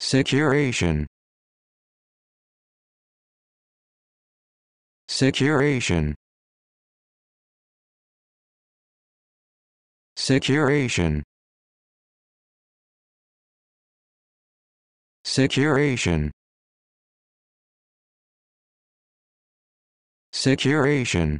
Securation. Securation. Securation. Securation. Securation.